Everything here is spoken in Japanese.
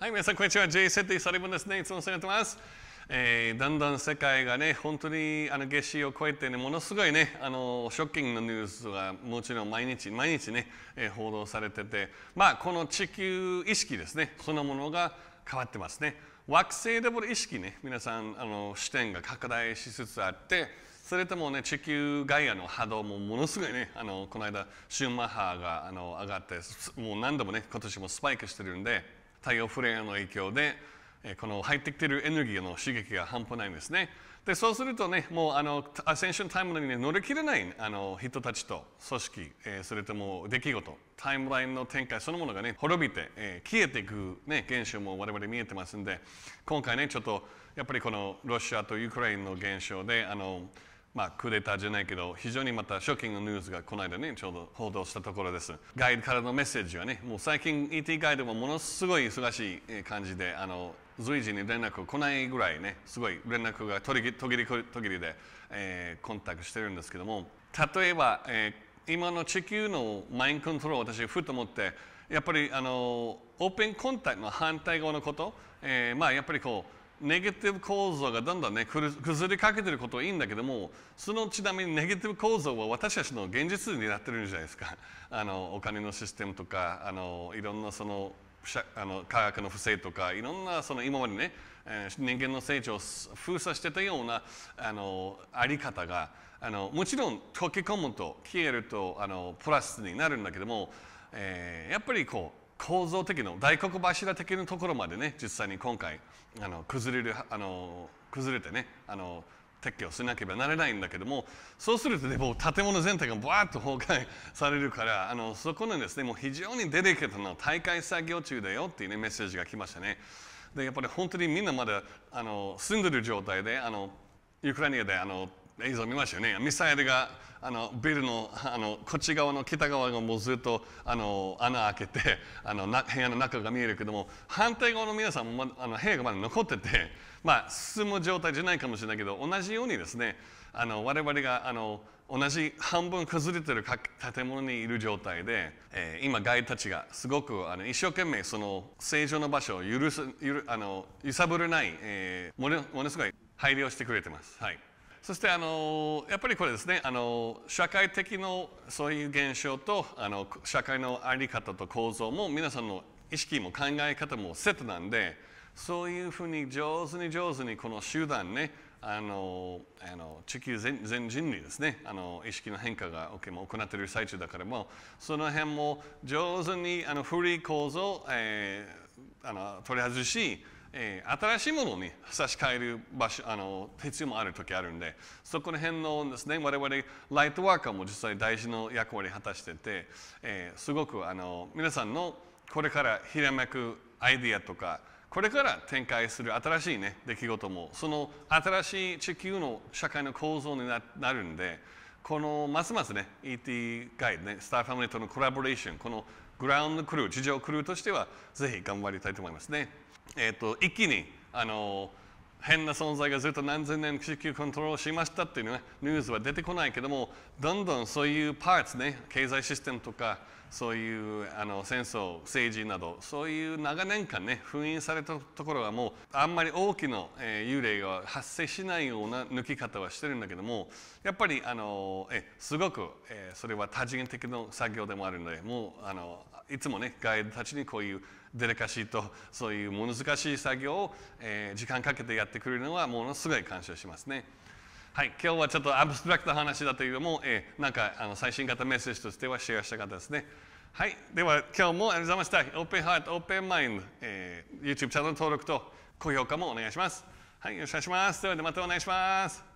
はい、皆さん、こんにちは。J7 サリぶンですね。いつもお世話になってます。えー、だんだん世界がね、本当にあの夏至を超えてね、ものすごいね、あのショッキングのニュースがもちろん毎日、毎日ね、えー、報道されてて、まあ、この地球意識ですね、そのものが変わってますね。惑星レベル意識ね、皆さん、あの視点が拡大しつつあって、それともね、地球外イの波動もものすごいね、あのこの間、シューマッハがあの上がって、もう何度もね、今年もスパイクしてるんで、太陽フレアの影響でこの入ってきているエネルギーの刺激が半端ないんですね。でそうするとね、もうあのアセンションタイムラインに乗り切れないあの人たちと組織、えー、それとも出来事、タイムラインの展開そのものがね、滅びて、えー、消えていく、ね、現象も我々見えてますんで、今回ね、ちょっとやっぱりこのロシアとウクライナの現象で、あのまあ、クーデターじゃないけど非常にまたショッキングニュースがこの間ねちょうど報道したところですガイドからのメッセージはねもう最近 ET ガイドもものすごい忙しい感じであの随時に連絡来ないぐらいねすごい連絡が途切り途切りで、えー、コンタクトしてるんですけども例えば、えー、今の地球のマインコントロール私ふと思ってやっぱりあのオープンコンタクトの反対側のこと、えー、まあやっぱりこうネガティブ構造がだんだんね崩れかけてることはいいんだけどもそのちなみにネガティブ構造は私たちの現実になってるんじゃないですか あのお金のシステムとかあのいろんなそのあの科学の不正とかいろんなその今までね人間の成長を封鎖してたようなあのあり方があのもちろん溶け込むと消えるとあのプラスになるんだけども、えー、やっぱりこう構造的な大黒柱的なところまでね実際に今回あの崩れるあの崩れてねあの撤去をしなければならないんだけどもそうするとでも建物全体がバーッと崩壊されるからあのそこのですねもう非常にデリケートな大会作業中だよっていうねメッセージが来ましたね。でやっぱり本当にみんなまだあの住んでる状態であのウクライナであの映像見ましたよねミサイルがあのビルのあのこっち側の北側がもうずっとあの穴開けてあのな部屋の中が見えるけども反対側の皆さんも、ま、あの部屋がまだ残ってて、まあ、進む状態じゃないかもしれないけど同じようにですねあの我々があの同じ半分崩れてる建物にいる状態で、えー、今ガイたちがすごくあの一生懸命その正常な場所を許するあの揺さぶれない、えー、ものものすごい配慮をしてくれてます。はいそしてあのやっぱりこれですねあの社会的のそういう現象とあの社会の在り方と構造も皆さんの意識も考え方もセットなんでそういうふうに上手に上手にこの集団ねあのあの地球全人類ですねあの意識の変化が、も行っている最中だからもその辺も上手にあの古い構造、えー、あの取り外しえー、新しいものに差し替える場所あの必要もある時あるんでそこら辺のですね我々ライトワーカーも実際大事な役割を果たしてて、えー、すごくあの皆さんのこれからひらめくアイディアとかこれから展開する新しい、ね、出来事もその新しい地球の社会の構造になるんでこのますますね ET ガイドねスターファミリーとのコラボレーションこのグラウンドクルー地上クルーとしてはぜひ頑張りたいと思いますね。えーと、と一気にあの変な存在がずっと何千年地球コントロールしましたっていうねニュースは出てこないけどもどんどんそういうパーツね経済システムとかそういうあの戦争政治などそういう長年間ね封印されたところはもうあんまり大きな、えー、幽霊が発生しないような抜き方はしてるんだけどもやっぱりあのえすごく、えー、それは多次元的な作業でもあるのでもうあのいつもねガイドたちにこういうデレカシーとそういう難しい作業を、えー、時間かけてやってってくれるのはものすごい感謝しますね。はい、今日はちょっとアブストラクト話だというのも、えー、なんかあの最新型メッセージとしてはシェアした方ですね。はい、では今日もありがとうございました。オープンハート、オープンマインド、えー、YouTube チャンネル登録と高評価もお願いします。はい、よろしくお願いします。ではまたお願いします。